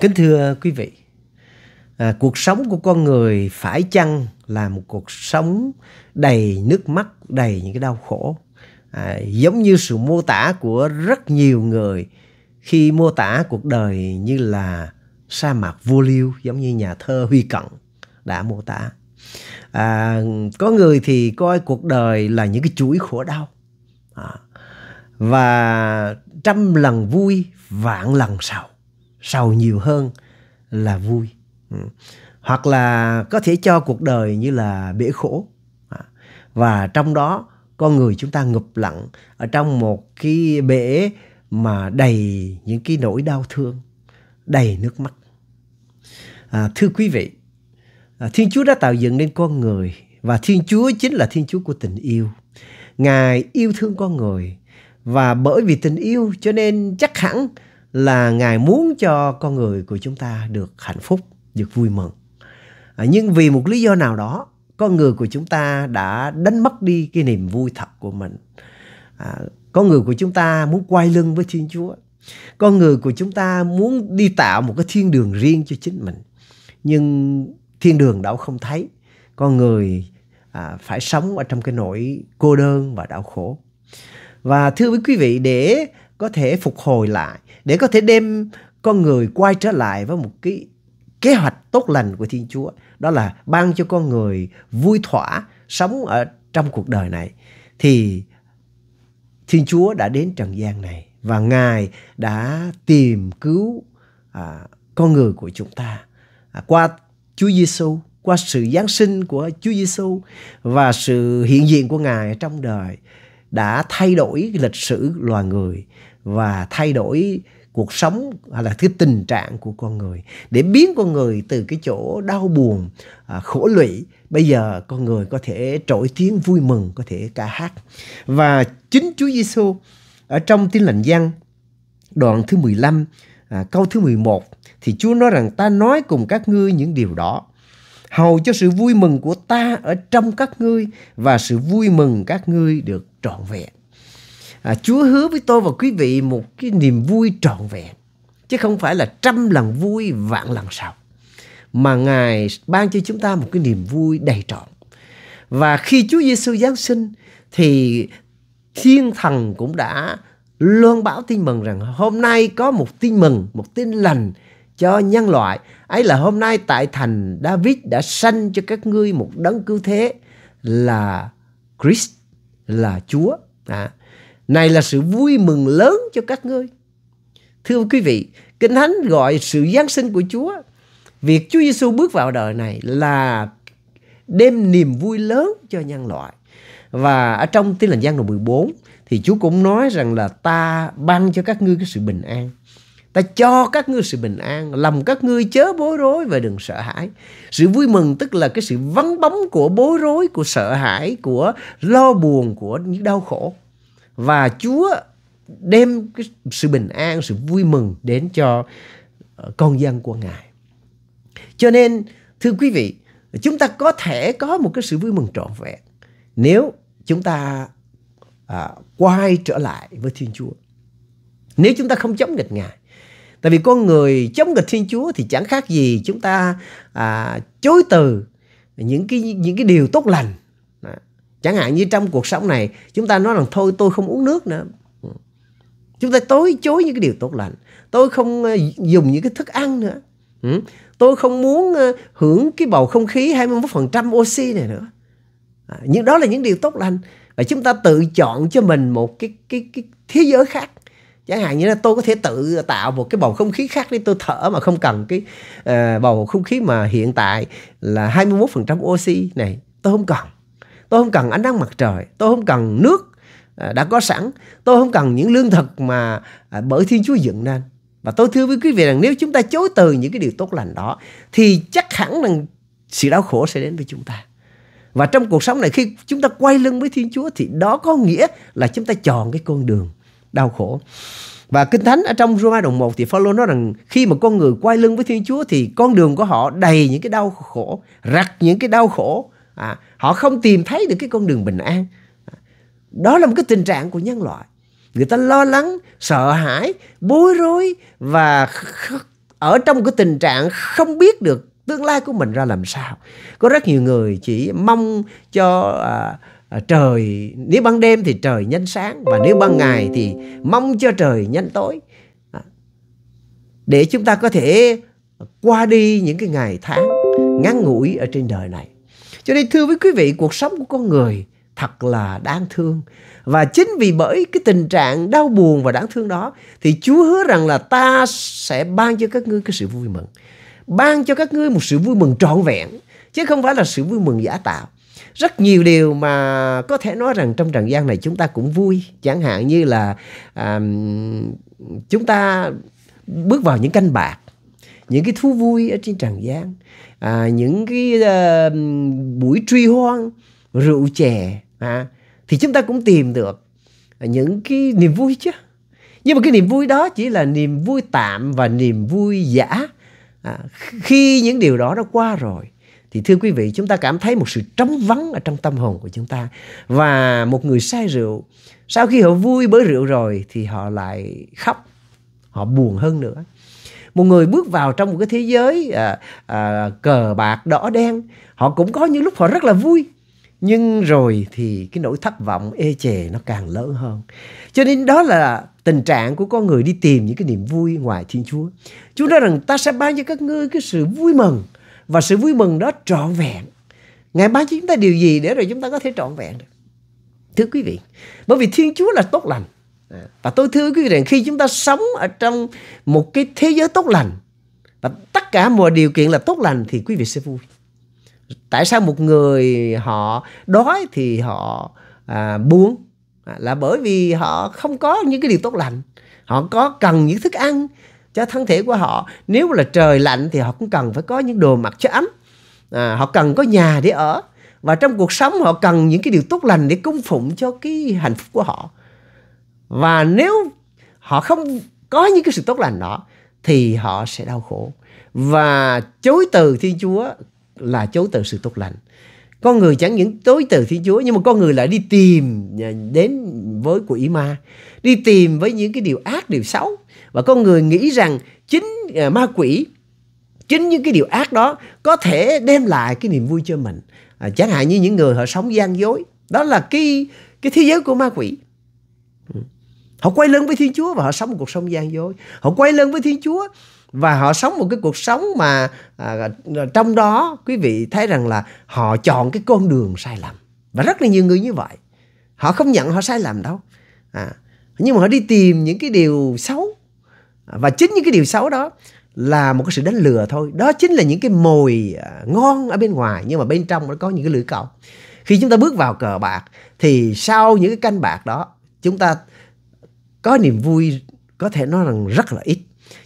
Kính thưa quý vị, à, cuộc sống của con người phải chăng là một cuộc sống đầy nước mắt, đầy những cái đau khổ. À, giống như sự mô tả của rất nhiều người khi mô tả cuộc đời như là sa mạc vô lưu, giống như nhà thơ Huy Cận đã mô tả. À, có người thì coi cuộc đời là những cái chuỗi khổ đau. À, và trăm lần vui, vạn lần sầu sầu nhiều hơn là vui ừ. hoặc là có thể cho cuộc đời như là bể khổ à. và trong đó con người chúng ta ngập lặng ở trong một cái bể mà đầy những cái nỗi đau thương đầy nước mắt à, thưa quý vị à, thiên chúa đã tạo dựng nên con người và thiên chúa chính là thiên chúa của tình yêu ngài yêu thương con người và bởi vì tình yêu cho nên chắc hẳn là Ngài muốn cho con người của chúng ta được hạnh phúc, được vui mừng. À, nhưng vì một lý do nào đó, con người của chúng ta đã đánh mất đi cái niềm vui thật của mình. À, con người của chúng ta muốn quay lưng với Thiên Chúa. Con người của chúng ta muốn đi tạo một cái thiên đường riêng cho chính mình. Nhưng thiên đường đâu không thấy. Con người à, phải sống ở trong cái nỗi cô đơn và đau khổ. Và thưa với quý vị, để có thể phục hồi lại để có thể đem con người quay trở lại với một cái kế hoạch tốt lành của Thiên Chúa đó là ban cho con người vui thỏa sống ở trong cuộc đời này thì Thiên Chúa đã đến trần gian này và Ngài đã tìm cứu à, con người của chúng ta à, qua Chúa Giêsu qua sự giáng sinh của Chúa Giêsu và sự hiện diện của Ngài trong đời đã thay đổi lịch sử loài người và thay đổi cuộc sống hay là cái tình trạng của con người để biến con người từ cái chỗ đau buồn à, khổ lụy bây giờ con người có thể trỗi tiếng vui mừng có thể ca hát và chính Chúa Giêsu ở trong tin lành Giăng đoạn thứ 15 à, câu thứ 11 thì Chúa nói rằng ta nói cùng các ngươi những điều đó hầu cho sự vui mừng của ta ở trong các ngươi và sự vui mừng các ngươi được trọn vẹn à, Chúa hứa với tôi và quý vị một cái niềm vui trọn vẹn chứ không phải là trăm lần vui vạn lần sầu mà Ngài ban cho chúng ta một cái niềm vui đầy trọn. Và khi Chúa Giêsu giáng sinh thì thiên thần cũng đã loan báo tin mừng rằng hôm nay có một tin mừng, một tin lành cho nhân loại. Ấy là hôm nay tại thành David đã sanh cho các ngươi một đấng cứu thế là Christ là Chúa. À, này là sự vui mừng lớn cho các ngươi. Thưa quý vị, Kinh Thánh gọi sự Giáng sinh của Chúa, việc Chúa Giêsu bước vào đời này là đem niềm vui lớn cho nhân loại. Và ở trong Tin lành Giăng đoạn 14 thì Chúa cũng nói rằng là ta ban cho các ngươi cái sự bình an. Ta cho các ngươi sự bình an, lòng các ngươi chớ bối rối và đừng sợ hãi. Sự vui mừng tức là cái sự vắng bóng của bối rối, của sợ hãi, của lo buồn, của những đau khổ. Và Chúa đem cái sự bình an, sự vui mừng đến cho ờ, con dân của Ngài. Cho nên, thưa quý vị, chúng ta có thể có một cái sự vui mừng trọn vẹn nếu chúng ta à, quay trở lại với Thiên Chúa. Nếu chúng ta không chống nghịch Ngài, Tại vì con người chống nghịch Thiên Chúa thì chẳng khác gì chúng ta à, chối từ những cái những cái điều tốt lành. Chẳng hạn như trong cuộc sống này chúng ta nói rằng thôi tôi không uống nước nữa. Ừ. Chúng ta tối chối những cái điều tốt lành. Tôi không ờ, dùng những cái thức ăn nữa. Ừ. Tôi không muốn ờ, hưởng cái bầu không khí 21% oxy này nữa. À, Nhưng đó là những điều tốt lành và chúng ta tự chọn cho mình một cái cái cái thế giới khác chẳng hạn như là tôi có thể tự tạo một cái bầu không khí khác để tôi thở mà không cần cái uh, bầu không khí mà hiện tại là 21% oxy này tôi không cần tôi không cần ánh nắng mặt trời tôi không cần nước uh, đã có sẵn tôi không cần những lương thực mà uh, bởi thiên chúa dựng nên và tôi thưa với quý vị rằng nếu chúng ta chối từ những cái điều tốt lành đó thì chắc hẳn rằng sự đau khổ sẽ đến với chúng ta và trong cuộc sống này khi chúng ta quay lưng với thiên chúa thì đó có nghĩa là chúng ta chọn cái con đường đau khổ. Và Kinh Thánh ở trong Roma đồng 1 thì Phaolô nói rằng khi mà con người quay lưng với Thiên Chúa thì con đường của họ đầy những cái đau khổ, rặt những cái đau khổ. À, họ không tìm thấy được cái con đường bình an. À, đó là một cái tình trạng của nhân loại. Người ta lo lắng, sợ hãi, bối rối và ở trong cái tình trạng không biết được tương lai của mình ra làm sao. Có rất nhiều người chỉ mong cho à, À, trời nếu ban đêm thì trời nhanh sáng và nếu ban ngày thì mong cho trời nhanh tối à, để chúng ta có thể qua đi những cái ngày tháng ngắn ngủi ở trên đời này cho nên thưa với quý vị cuộc sống của con người thật là đáng thương và chính vì bởi cái tình trạng đau buồn và đáng thương đó thì Chúa hứa rằng là ta sẽ ban cho các ngươi cái sự vui mừng ban cho các ngươi một sự vui mừng trọn vẹn chứ không phải là sự vui mừng giả tạo rất nhiều điều mà có thể nói rằng trong trần gian này chúng ta cũng vui chẳng hạn như là à, chúng ta bước vào những canh bạc những cái thú vui ở trên trần gian à, những cái à, buổi truy hoan rượu chè à, thì chúng ta cũng tìm được những cái niềm vui chứ nhưng mà cái niềm vui đó chỉ là niềm vui tạm và niềm vui giả à, khi những điều đó nó qua rồi thì thưa quý vị chúng ta cảm thấy một sự trống vắng ở trong tâm hồn của chúng ta và một người say rượu sau khi họ vui bởi rượu rồi thì họ lại khóc họ buồn hơn nữa một người bước vào trong một cái thế giới à, à, cờ bạc đỏ đen họ cũng có những lúc họ rất là vui nhưng rồi thì cái nỗi thất vọng ê chề nó càng lớn hơn cho nên đó là tình trạng của con người đi tìm những cái niềm vui ngoài thiên chúa chúa nói rằng ta sẽ ban cho các ngươi cái sự vui mừng và sự vui mừng đó trọn vẹn ngài ban cho chúng ta điều gì để rồi chúng ta có thể trọn vẹn được thưa quý vị bởi vì thiên chúa là tốt lành và tôi thưa quý vị rằng khi chúng ta sống ở trong một cái thế giới tốt lành và tất cả mọi điều kiện là tốt lành thì quý vị sẽ vui tại sao một người họ đói thì họ à, buồn à, là bởi vì họ không có những cái điều tốt lành họ có cần những thức ăn cho thân thể của họ nếu là trời lạnh thì họ cũng cần phải có những đồ mặc cho ấm à, họ cần có nhà để ở và trong cuộc sống họ cần những cái điều tốt lành để cung phụng cho cái hạnh phúc của họ và nếu họ không có những cái sự tốt lành đó thì họ sẽ đau khổ và chối từ thiên chúa là chối từ sự tốt lành con người chẳng những tối từ thiên chúa nhưng mà con người lại đi tìm à, đến với quỷ ma đi tìm với những cái điều ác điều xấu và con người nghĩ rằng chính à, ma quỷ chính những cái điều ác đó có thể đem lại cái niềm vui cho mình à, chẳng hạn như những người họ sống gian dối đó là cái cái thế giới của ma quỷ ừ. họ quay lưng với thiên chúa và họ sống một cuộc sống gian dối họ quay lưng với thiên chúa và họ sống một cái cuộc sống mà à, à, trong đó quý vị thấy rằng là họ chọn cái con đường sai lầm và rất là nhiều người như vậy họ không nhận họ sai lầm đâu à, nhưng mà họ đi tìm những cái điều xấu và chính những cái điều xấu đó là một cái sự đánh lừa thôi đó chính là những cái mồi à, ngon ở bên ngoài nhưng mà bên trong nó có những cái lưỡi cầu khi chúng ta bước vào cờ bạc thì sau những cái canh bạc đó chúng ta có niềm vui có thể nói rằng rất là ít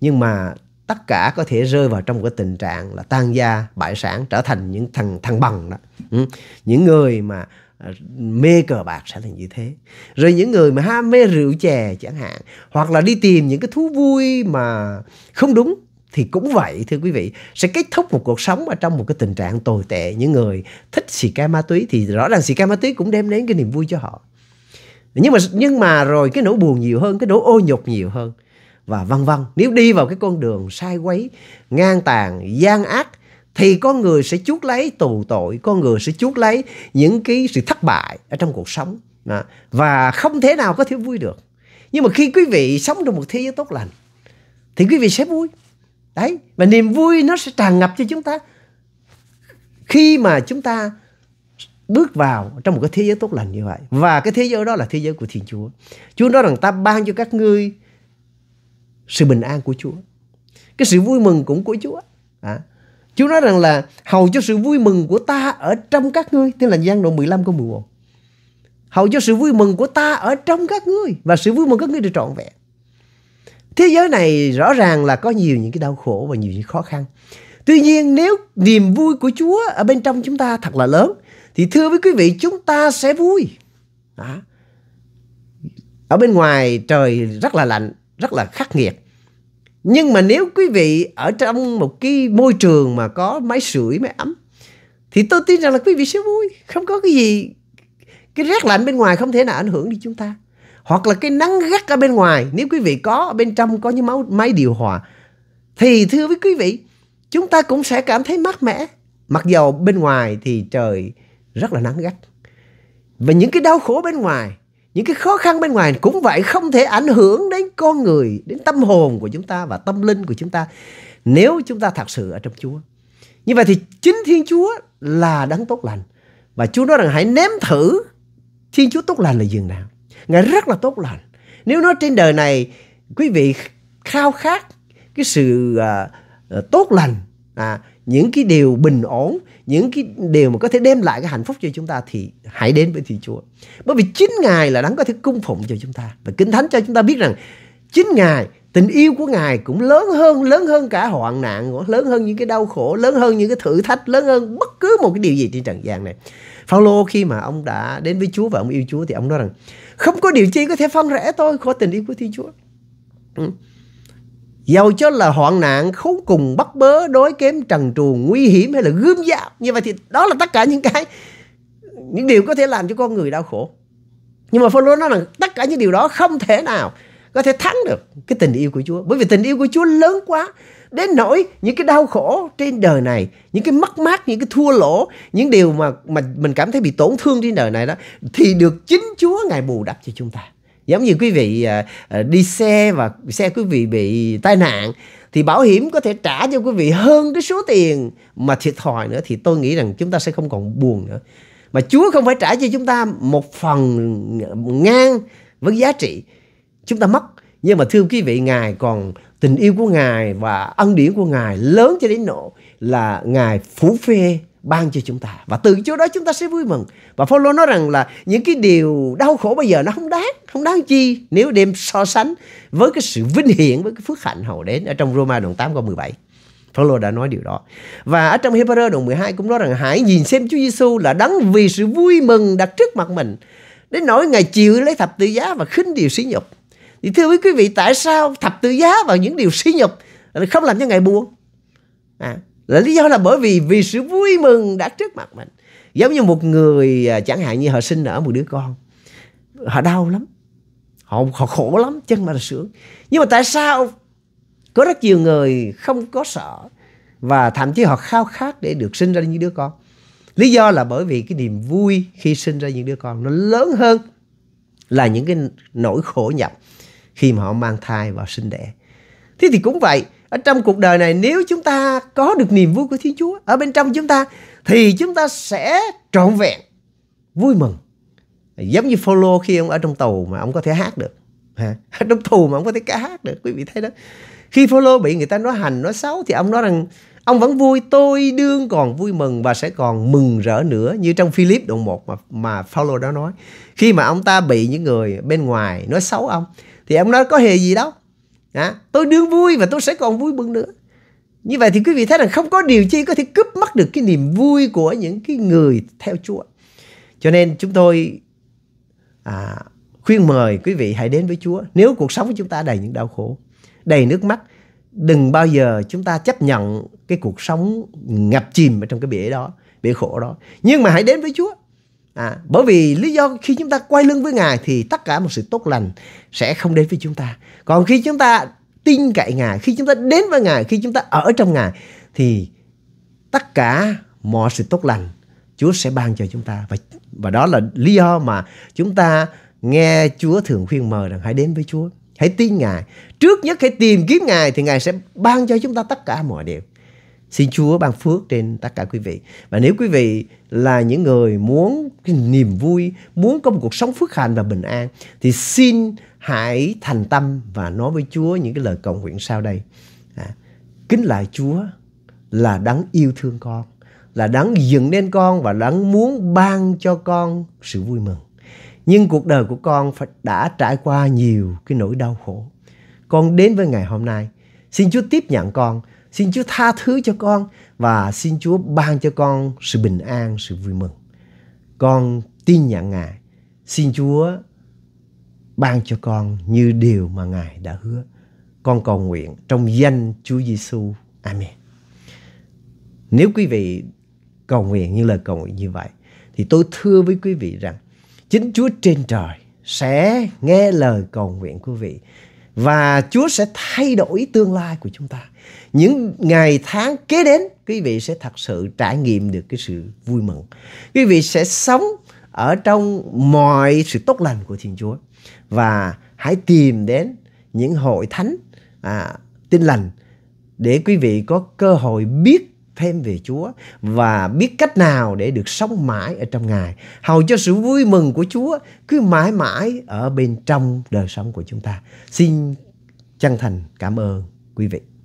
nhưng mà tất cả có thể rơi vào trong cái tình trạng là tan gia bại sản trở thành những thằng thằng bằng đó ừ. những người mà À, mê cờ bạc sẽ là như thế rồi những người mà ham mê rượu chè chẳng hạn hoặc là đi tìm những cái thú vui mà không đúng thì cũng vậy thưa quý vị sẽ kết thúc một cuộc sống ở trong một cái tình trạng tồi tệ những người thích xì ca ma túy thì rõ ràng xì ca ma túy cũng đem đến cái niềm vui cho họ nhưng mà nhưng mà rồi cái nỗi buồn nhiều hơn cái nỗi ô nhục nhiều hơn và vân vân nếu đi vào cái con đường sai quấy ngang tàn gian ác thì con người sẽ chuốc lấy tù tội con người sẽ chuốc lấy những cái sự thất bại ở trong cuộc sống và không thể nào có thể vui được nhưng mà khi quý vị sống trong một thế giới tốt lành thì quý vị sẽ vui đấy và niềm vui nó sẽ tràn ngập cho chúng ta khi mà chúng ta bước vào trong một cái thế giới tốt lành như vậy và cái thế giới đó là thế giới của Thiên Chúa Chúa nói rằng ta ban cho các ngươi sự bình an của Chúa cái sự vui mừng cũng của Chúa à, Chúa nói rằng là hầu cho sự vui mừng của ta ở trong các ngươi. Tức là gian đoạn 15 câu 11. Hầu cho sự vui mừng của ta ở trong các ngươi. Và sự vui mừng các ngươi được trọn vẹn. Thế giới này rõ ràng là có nhiều những cái đau khổ và nhiều những khó khăn. Tuy nhiên nếu niềm vui của Chúa ở bên trong chúng ta thật là lớn. Thì thưa với quý vị chúng ta sẽ vui. Đó. Ở bên ngoài trời rất là lạnh, rất là khắc nghiệt nhưng mà nếu quý vị ở trong một cái môi trường mà có máy sưởi máy ấm thì tôi tin rằng là quý vị sẽ vui không có cái gì cái rét lạnh bên ngoài không thể nào ảnh hưởng đi chúng ta hoặc là cái nắng gắt ở bên ngoài nếu quý vị có ở bên trong có những máy điều hòa thì thưa với quý vị chúng ta cũng sẽ cảm thấy mát mẻ mặc dầu bên ngoài thì trời rất là nắng gắt và những cái đau khổ bên ngoài những cái khó khăn bên ngoài cũng vậy không thể ảnh hưởng đến con người đến tâm hồn của chúng ta và tâm linh của chúng ta nếu chúng ta thật sự ở trong Chúa như vậy thì chính Thiên Chúa là đấng tốt lành và Chúa nói rằng hãy nếm thử Thiên Chúa tốt lành là dường nào Ngài rất là tốt lành nếu nói trên đời này quý vị khao khát cái sự uh, tốt lành à, những cái điều bình ổn những cái điều mà có thể đem lại cái hạnh phúc cho chúng ta thì hãy đến với Thiên Chúa bởi vì chính Ngài là đáng có thể cung phụng cho chúng ta và Kinh Thánh cho chúng ta biết rằng chính Ngài tình yêu của Ngài cũng lớn hơn lớn hơn cả hoạn nạn lớn hơn những cái đau khổ lớn hơn những cái thử thách lớn hơn bất cứ một cái điều gì trên trần gian này Phaolô khi mà ông đã đến với Chúa và ông yêu Chúa thì ông nói rằng không có điều chi có thể phân rẽ tôi khỏi tình yêu của Thiên Chúa ừ. Dầu cho là hoạn nạn khốn cùng bắt bớ đối kém trần truồng nguy hiểm hay là gươm dao. Như vậy thì đó là tất cả những cái những điều có thể làm cho con người đau khổ. Nhưng mà Phaolô nói rằng tất cả những điều đó không thể nào có thể thắng được cái tình yêu của Chúa. Bởi vì tình yêu của Chúa lớn quá đến nỗi những cái đau khổ trên đời này, những cái mất mát, những cái thua lỗ, những điều mà mà mình cảm thấy bị tổn thương trên đời này đó thì được chính Chúa ngài bù đắp cho chúng ta giống như quý vị à, à, đi xe và xe quý vị bị tai nạn thì bảo hiểm có thể trả cho quý vị hơn cái số tiền mà thiệt thòi nữa thì tôi nghĩ rằng chúng ta sẽ không còn buồn nữa mà Chúa không phải trả cho chúng ta một phần ngang với giá trị chúng ta mất nhưng mà thưa quý vị ngài còn tình yêu của ngài và ân điển của ngài lớn cho đến nỗi là ngài phủ phê ban cho chúng ta và từ chỗ đó chúng ta sẽ vui mừng và Phaolô nói rằng là những cái điều đau khổ bây giờ nó không đáng không đáng chi nếu đem so sánh với cái sự vinh hiển với cái phước hạnh hầu đến ở trong Roma đoạn 8 câu 17. Phaolô đã nói điều đó. Và ở trong Hebrew đoạn 12 cũng nói rằng hãy nhìn xem Chúa Giêsu là đấng vì sự vui mừng đặt trước mặt mình đến nỗi ngài chịu lấy thập tự giá và khinh điều sỉ nhục. Thì thưa quý vị, tại sao thập tự giá và những điều sỉ nhục không làm cho ngài buồn? À, là lý do là bởi vì vì sự vui mừng đặt trước mặt mình giống như một người à, chẳng hạn như họ sinh nở một đứa con họ đau lắm họ họ khổ lắm chân mà là sướng nhưng mà tại sao có rất nhiều người không có sợ và thậm chí họ khao khát để được sinh ra những đứa con lý do là bởi vì cái niềm vui khi sinh ra những đứa con nó lớn hơn là những cái nỗi khổ nhập khi mà họ mang thai và sinh đẻ thế thì cũng vậy ở trong cuộc đời này nếu chúng ta có được niềm vui của thiên chúa ở bên trong chúng ta thì chúng ta sẽ trọn vẹn vui mừng giống như follow khi ông ở trong tù mà ông có thể hát được ha trong tù mà ông có thể ca hát được quý vị thấy đó khi follow bị người ta nói hành nói xấu thì ông nói rằng ông vẫn vui tôi đương còn vui mừng và sẽ còn mừng rỡ nữa như trong Philip đoạn 1 mà mà Paulo đó nói khi mà ông ta bị những người bên ngoài nói xấu ông thì ông nói có hề gì đâu à, tôi đương vui và tôi sẽ còn vui mừng nữa như vậy thì quý vị thấy rằng không có điều chi có thể cướp mất được cái niềm vui của những cái người theo Chúa cho nên chúng tôi à, khuyên mời quý vị hãy đến với Chúa. Nếu cuộc sống của chúng ta đầy những đau khổ, đầy nước mắt, đừng bao giờ chúng ta chấp nhận cái cuộc sống ngập chìm ở trong cái bể đó, bể khổ đó. Nhưng mà hãy đến với Chúa. À, bởi vì lý do khi chúng ta quay lưng với Ngài thì tất cả một sự tốt lành sẽ không đến với chúng ta. Còn khi chúng ta tin cậy Ngài, khi chúng ta đến với Ngài, khi chúng ta ở trong Ngài thì tất cả mọi sự tốt lành Chúa sẽ ban cho chúng ta và và đó là lý do mà chúng ta nghe Chúa thường khuyên mời rằng hãy đến với Chúa. Hãy tin Ngài. Trước nhất hãy tìm kiếm Ngài thì Ngài sẽ ban cho chúng ta tất cả mọi điều. Xin Chúa ban phước trên tất cả quý vị. Và nếu quý vị là những người muốn cái niềm vui, muốn có một cuộc sống phước hạnh và bình an thì xin hãy thành tâm và nói với Chúa những cái lời cầu nguyện sau đây. À, kính lại Chúa là đáng yêu thương con là đáng dựng nên con và đáng muốn ban cho con sự vui mừng. Nhưng cuộc đời của con phải đã trải qua nhiều cái nỗi đau khổ. Con đến với ngày hôm nay, xin Chúa tiếp nhận con, xin Chúa tha thứ cho con và xin Chúa ban cho con sự bình an, sự vui mừng. Con tin nhận Ngài, xin Chúa ban cho con như điều mà Ngài đã hứa. Con cầu nguyện trong danh Chúa Giêsu. Amen. Nếu quý vị cầu nguyện như lời cầu nguyện như vậy thì tôi thưa với quý vị rằng chính Chúa trên trời sẽ nghe lời cầu nguyện của vị và Chúa sẽ thay đổi tương lai của chúng ta. Những ngày tháng kế đến, quý vị sẽ thật sự trải nghiệm được cái sự vui mừng. Quý vị sẽ sống ở trong mọi sự tốt lành của Thiên Chúa và hãy tìm đến những hội thánh à, tin lành để quý vị có cơ hội biết thêm về Chúa và biết cách nào để được sống mãi ở trong Ngài. Hầu cho sự vui mừng của Chúa cứ mãi mãi ở bên trong đời sống của chúng ta. Xin chân thành cảm ơn quý vị.